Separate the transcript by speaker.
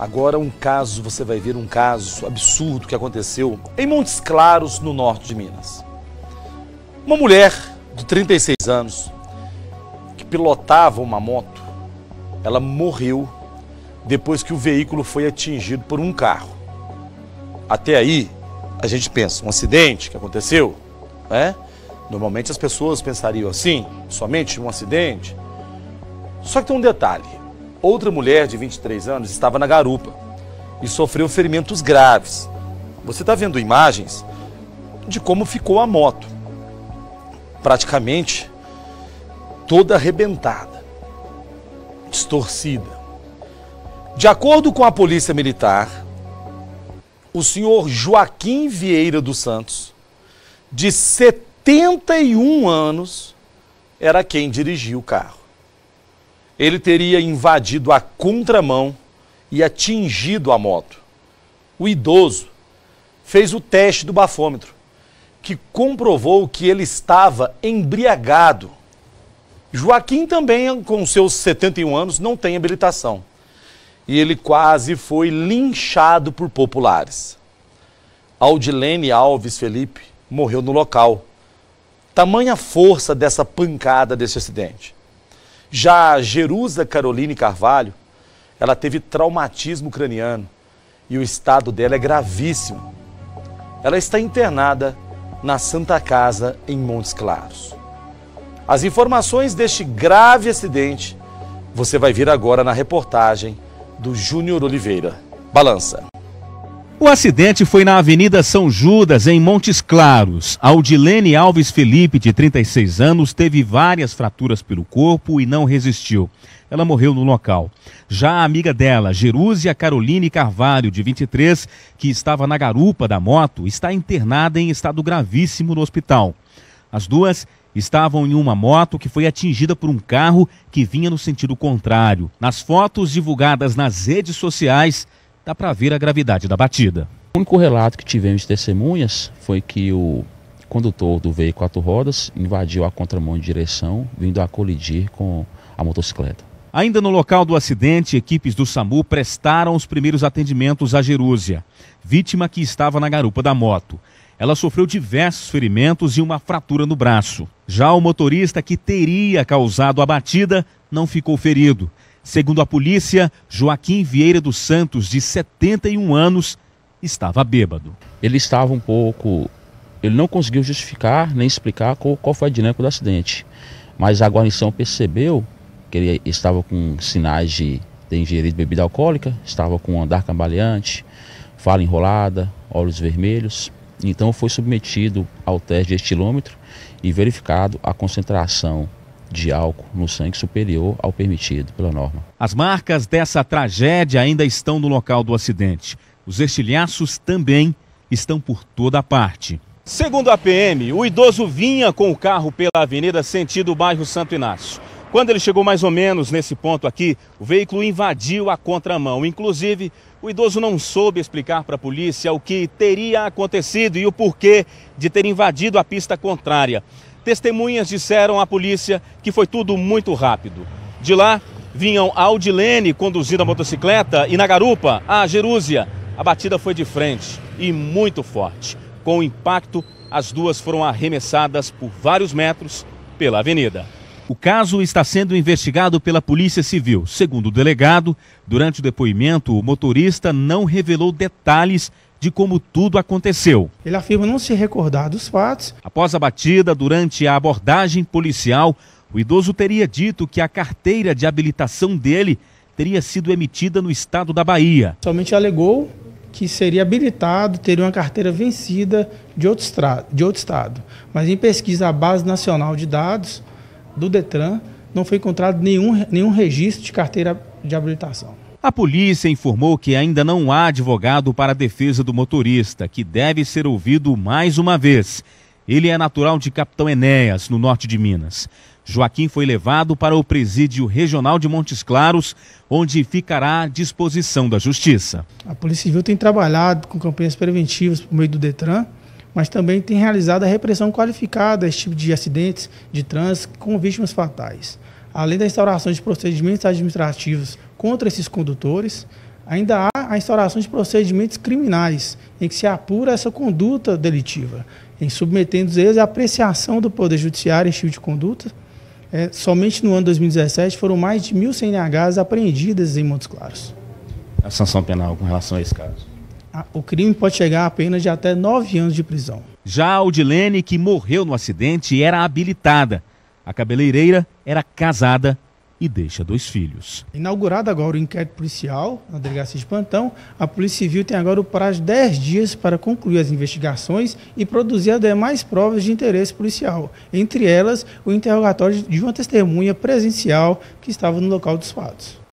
Speaker 1: Agora um caso, você vai ver um caso absurdo que aconteceu em Montes Claros, no norte de Minas. Uma mulher de 36 anos que pilotava uma moto, ela morreu depois que o veículo foi atingido por um carro. Até aí, a gente pensa, um acidente que aconteceu, né? Normalmente as pessoas pensariam assim, somente um acidente. Só que tem um detalhe. Outra mulher de 23 anos estava na garupa e sofreu ferimentos graves. Você está vendo imagens de como ficou a moto. Praticamente toda arrebentada, distorcida. De acordo com a Polícia Militar, o senhor Joaquim Vieira dos Santos, de 71 anos, era quem dirigia o carro ele teria invadido a contramão e atingido a moto. O idoso fez o teste do bafômetro, que comprovou que ele estava embriagado. Joaquim também, com seus 71 anos, não tem habilitação. E ele quase foi linchado por populares. Aldilene Alves Felipe morreu no local. Tamanha força dessa pancada desse acidente. Já Jerusa Caroline Carvalho, ela teve traumatismo ucraniano e o estado dela é gravíssimo. Ela está internada na Santa Casa em Montes Claros. As informações deste grave acidente você vai vir agora na reportagem do Júnior Oliveira. Balança.
Speaker 2: O acidente foi na Avenida São Judas, em Montes Claros. Aldilene Alves Felipe, de 36 anos, teve várias fraturas pelo corpo e não resistiu. Ela morreu no local. Já a amiga dela, Jerúzia Caroline Carvalho, de 23, que estava na garupa da moto, está internada em estado gravíssimo no hospital. As duas estavam em uma moto que foi atingida por um carro que vinha no sentido contrário. Nas fotos divulgadas nas redes sociais, dá para ver a gravidade da batida. O único relato que tivemos de testemunhas foi que o condutor do veículo quatro rodas invadiu a contramão de direção, vindo a colidir com a motocicleta. Ainda no local do acidente, equipes do SAMU prestaram os primeiros atendimentos a Jerúzia, vítima que estava na garupa da moto. Ela sofreu diversos ferimentos e uma fratura no braço. Já o motorista que teria causado a batida não ficou ferido. Segundo a polícia, Joaquim Vieira dos Santos, de 71 anos, estava bêbado. Ele estava um pouco. Ele não conseguiu justificar nem explicar qual, qual foi a dinâmica do acidente. Mas a guarnição percebeu que ele estava com sinais de ter ingerido bebida alcoólica, estava com andar cambaleante, fala enrolada, olhos vermelhos. Então foi submetido ao teste de estilômetro e verificado a concentração de álcool no sangue superior ao permitido pela norma. As marcas dessa tragédia ainda estão no local do acidente. Os estilhaços também estão por toda a parte. Segundo a PM, o idoso vinha com o carro pela avenida sentido bairro Santo Inácio. Quando ele chegou mais ou menos nesse ponto aqui, o veículo invadiu a contramão. Inclusive, o idoso não soube explicar para a polícia o que teria acontecido e o porquê de ter invadido a pista contrária. Testemunhas disseram à polícia que foi tudo muito rápido. De lá, vinham a Aldilene conduzindo a motocicleta e na garupa, a Jerúsia. A batida foi de frente e muito forte. Com o impacto, as duas foram arremessadas por vários metros pela avenida. O caso está sendo investigado pela Polícia Civil. Segundo o delegado, durante o depoimento, o motorista não revelou detalhes de como tudo aconteceu.
Speaker 3: Ele afirma não se recordar
Speaker 2: dos fatos. Após a batida, durante a abordagem policial, o idoso teria dito que a carteira de habilitação dele teria sido emitida no estado da Bahia.
Speaker 3: Somente alegou que seria habilitado, teria uma carteira vencida de outro, de outro estado. Mas em pesquisa à Base Nacional de Dados do Detran, não foi encontrado nenhum, nenhum registro de carteira de habilitação.
Speaker 2: A polícia informou que ainda não há advogado para a defesa do motorista, que deve ser ouvido mais uma vez. Ele é natural de Capitão Enéas, no norte de Minas. Joaquim foi levado para o presídio regional de Montes Claros, onde ficará à disposição da Justiça.
Speaker 3: A Polícia Civil tem trabalhado com campanhas preventivas por meio do Detran, mas também tem realizado a repressão qualificada a esse tipo de acidentes de trânsito com vítimas fatais além da instauração de procedimentos administrativos contra esses condutores, ainda há a instauração de procedimentos criminais, em que se apura essa conduta delitiva, em submetendo eles à apreciação do Poder Judiciário em estilo de conduta. É, somente no ano de 2017 foram mais de mil CNHs apreendidas em Montes Claros.
Speaker 2: A sanção penal com relação a esse caso?
Speaker 3: O crime pode chegar a pena de até nove anos de prisão.
Speaker 2: Já a Odilene, que morreu no acidente, era habilitada a cabeleireira era casada e deixa dois filhos.
Speaker 3: Inaugurado agora o inquérito policial na delegacia de plantão, a Polícia Civil tem agora o prazo de 10 dias para concluir as investigações e produzir as demais provas de interesse policial, entre elas o interrogatório de uma testemunha presencial que estava no local dos fatos.